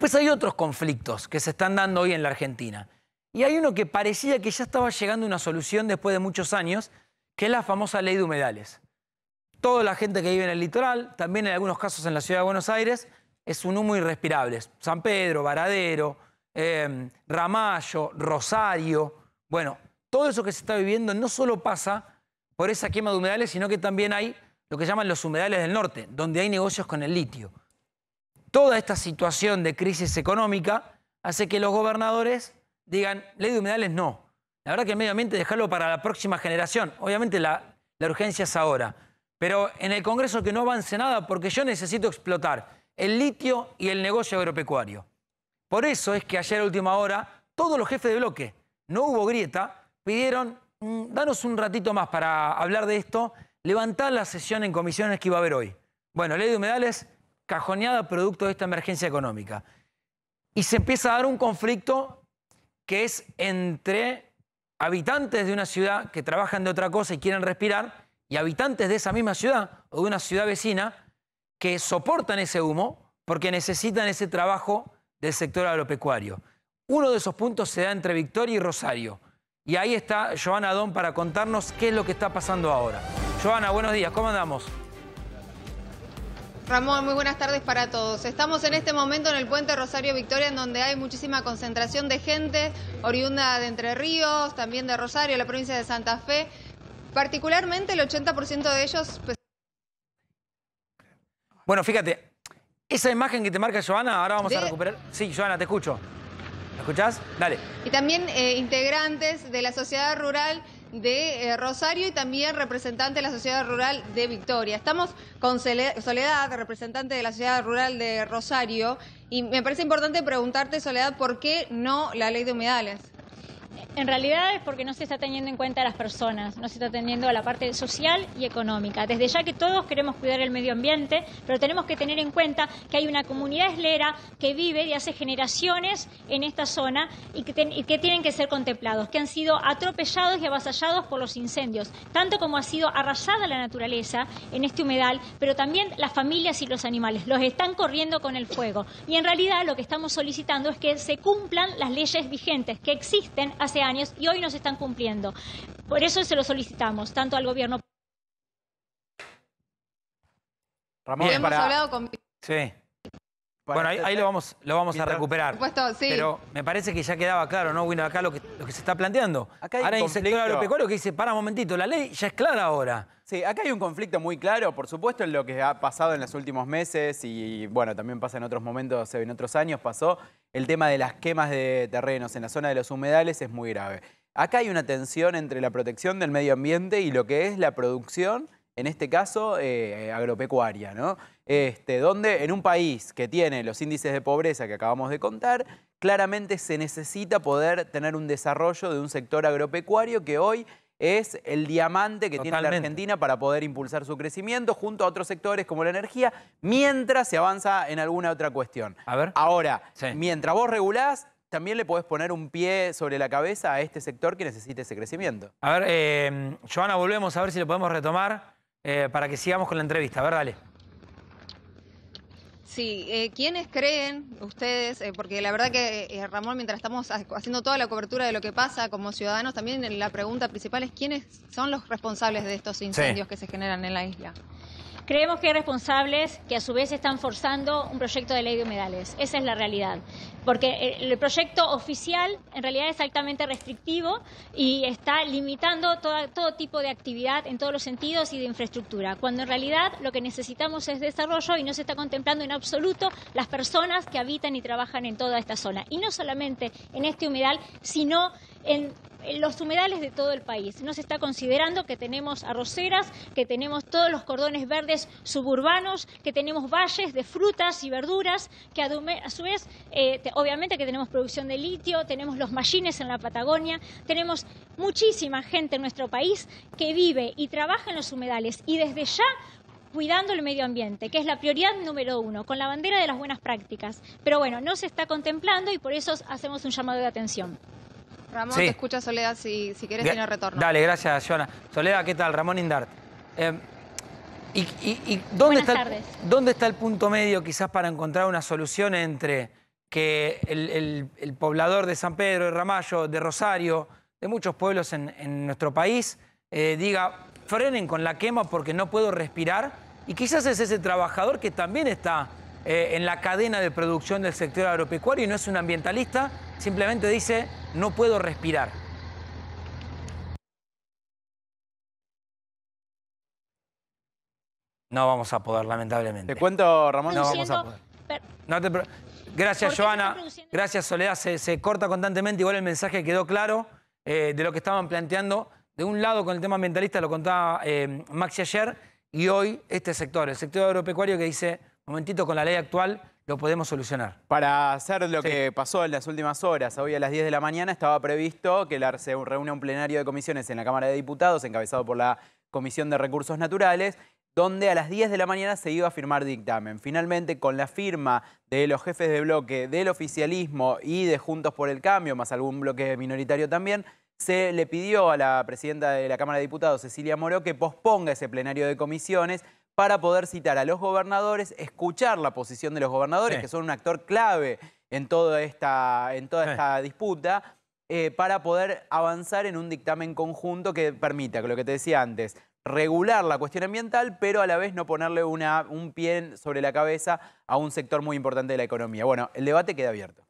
Después hay otros conflictos que se están dando hoy en la Argentina. Y hay uno que parecía que ya estaba llegando a una solución después de muchos años, que es la famosa ley de humedales. Toda la gente que vive en el litoral, también en algunos casos en la ciudad de Buenos Aires, es un humo irrespirable. San Pedro, Varadero, em, Ramallo, Rosario. Bueno, todo eso que se está viviendo no solo pasa por esa quema de humedales, sino que también hay lo que llaman los humedales del norte, donde hay negocios con el litio toda esta situación de crisis económica hace que los gobernadores digan, ley de humedales no. La verdad que el medio ambiente dejarlo para la próxima generación. Obviamente la, urgencia es ahora. Pero en el Congreso que no avance nada porque yo necesito explotar el litio y el negocio agropecuario. Por eso es que ayer a última hora todos los jefes de bloque, no hubo grieta, pidieron, mm, danos un ratito más para hablar de esto, levantar la sesión en comisiones que iba a haber hoy. Bueno, ley de humedales cajoneada producto de esta emergencia económica. Y se empieza a dar un conflicto que es entre habitantes de una ciudad que trabajan de otra cosa y quieren respirar y habitantes de esa misma ciudad o de una ciudad vecina que soportan ese humo porque necesitan ese trabajo del sector agropecuario. Uno de esos puntos se da entre Victoria y Rosario. Y ahí está Joana Don para contarnos qué es lo que está pasando ahora. Joana, buenos días, ¿cómo andamos? Ramón, muy buenas tardes para todos. Estamos en este momento en el puente Rosario Victoria, en donde hay muchísima concentración de gente oriunda de Entre Ríos, también de Rosario, la provincia de Santa Fe. Particularmente el 80% de ellos... Pues, bueno, fíjate, esa imagen que te marca Joana, ahora vamos a recuperar... Sí, Joana, te escucho. ¿Me escuchás? Dale. Y también eh, integrantes de la sociedad rural de eh, Rosario y también representante de la Sociedad Rural de Victoria. Estamos con Soledad, representante de la Sociedad Rural de Rosario, y me parece importante preguntarte, Soledad, ¿por qué no la ley de humedales? En realidad es porque no se está teniendo en cuenta a las personas, no se está teniendo a la parte social y económica. Desde ya que todos queremos cuidar el medio ambiente, pero tenemos que tener en cuenta que hay una comunidad eslera que vive de hace generaciones en esta zona y que, tienen que ser contemplados, que han sido atropellados y avasallados por los incendios, tanto como ha sido arrasada la naturaleza en este humedal, pero también las familias y los animales. Los están corriendo con el fuego. Y en realidad lo que estamos solicitando es que se cumplan las leyes vigentes que existen hace y hoy nos están cumpliendo. Por eso se lo solicitamos, tanto al gobierno. Ramón, Sí. Bueno, ahí, lo vamos, lo vamos a recuperar. supuesto, sí. Pero me parece que ya quedaba claro, ¿no, Acá lo que, se está planteando. ahora un que dice, para un momentito, la ley ya es clara ahora. Sí, acá hay un conflicto muy claro, por supuesto, en lo que ha pasado en los últimos meses y, bueno, también pasa en otros momentos, en otros años pasó, el tema de las quemas de terrenos en la zona de los humedales es muy grave. Acá hay una tensión entre la protección del medio ambiente y lo que es la producción, en este caso eh, agropecuaria, ¿no? Este, donde en un país que tiene los índices de pobreza que acabamos de contar, claramente se necesita poder tener un desarrollo de un sector agropecuario que hoy es el diamante que tiene la Argentina para poder impulsar su crecimiento junto a otros sectores como la energía, mientras se avanza en alguna otra cuestión. A ver. Ahora, mientras vos regulás, también le podés poner un pie sobre la cabeza a este sector que necesita ese crecimiento. A ver, eh, Joana, volvemos a ver si lo podemos retomar eh, para que sigamos con la entrevista. A ver, dale. Sí, eh, ¿quiénes creen ustedes? Eh, porque la verdad que, eh, Ramón, mientras estamos haciendo toda la cobertura de lo que pasa como ciudadanos, también la pregunta principal es quiénes son los responsables de estos incendios que se generan en la isla. Creemos que hay responsables que a su vez están forzando un proyecto de ley de humedales. Esa es la realidad. Porque eh, el proyecto oficial en realidad es altamente restrictivo y está limitando todo tipo de actividad en todos los sentidos y de infraestructura. Cuando en realidad lo que necesitamos es desarrollo y no se está contemplando en absoluto las personas que habitan y trabajan en toda esta zona. Y no solamente en este humedal, sino en eh, los humedales de todo el país. No se está considerando que tenemos arroceras, que tenemos todos los cordones verdes suburbanos, que tenemos valles de frutas y verduras, que a su vez, eh, obviamente que tenemos producción de litio, tenemos los machines en la Patagonia, tenemos muchísima gente en nuestro país que vive y trabaja en los humedales y desde ya cuidando el medio ambiente, que es la prioridad número uno, con la bandera de las buenas prácticas. Pero bueno, no se está contemplando y por eso hacemos un llamado de atención. Ramón, te escucha Soledad si, si quieres tiene retorno. Dale, gracias, Joana. Soledad, ¿qué tal? Ramón Indart. Em, y, dónde, está dónde está el punto medio quizás para encontrar una solución entre que el, poblador de San Pedro, de Ramallo, de Rosario, de muchos pueblos en, nuestro país, eh, diga, frenen con la quema porque no puedo respirar? Y quizás es ese trabajador que también está eh, en la cadena de producción del sector agropecuario y no es un ambientalista, simplemente dice, no puedo respirar. No vamos a poder, lamentablemente. Te cuento, Ramón, no vamos a poder. Gracias, Joana. Gracias, Soledad. Se, corta constantemente, igual el mensaje quedó claro eh, de lo que estaban planteando. De un lado, con el tema ambientalista, lo contaba eh, Maxi ayer, y hoy este sector, el sector agropecuario que dice, momentito, con la ley actual lo podemos solucionar. Para hacer lo que pasó en las últimas horas, hoy a las 10 de la mañana estaba previsto que se reúne un plenario de comisiones en la Cámara de Diputados, encabezado por la Comisión de Recursos Naturales, donde a las 10 de la mañana se iba a firmar dictamen. Finalmente, con la firma de los jefes de bloque del oficialismo y de Juntos por el Cambio, más algún bloque minoritario también, se le pidió a la presidenta de la Cámara de Diputados, Cecilia Moró, que posponga ese plenario de comisiones para poder citar a los gobernadores, escuchar la posición de los gobernadores, que son un actor clave en toda esta, en toda esta disputa, eh, para poder avanzar en un dictamen conjunto que permita, lo que te decía antes, regular la cuestión ambiental, pero a la vez no ponerle un pie sobre la cabeza a un sector muy importante de la economía. Bueno, el debate queda abierto.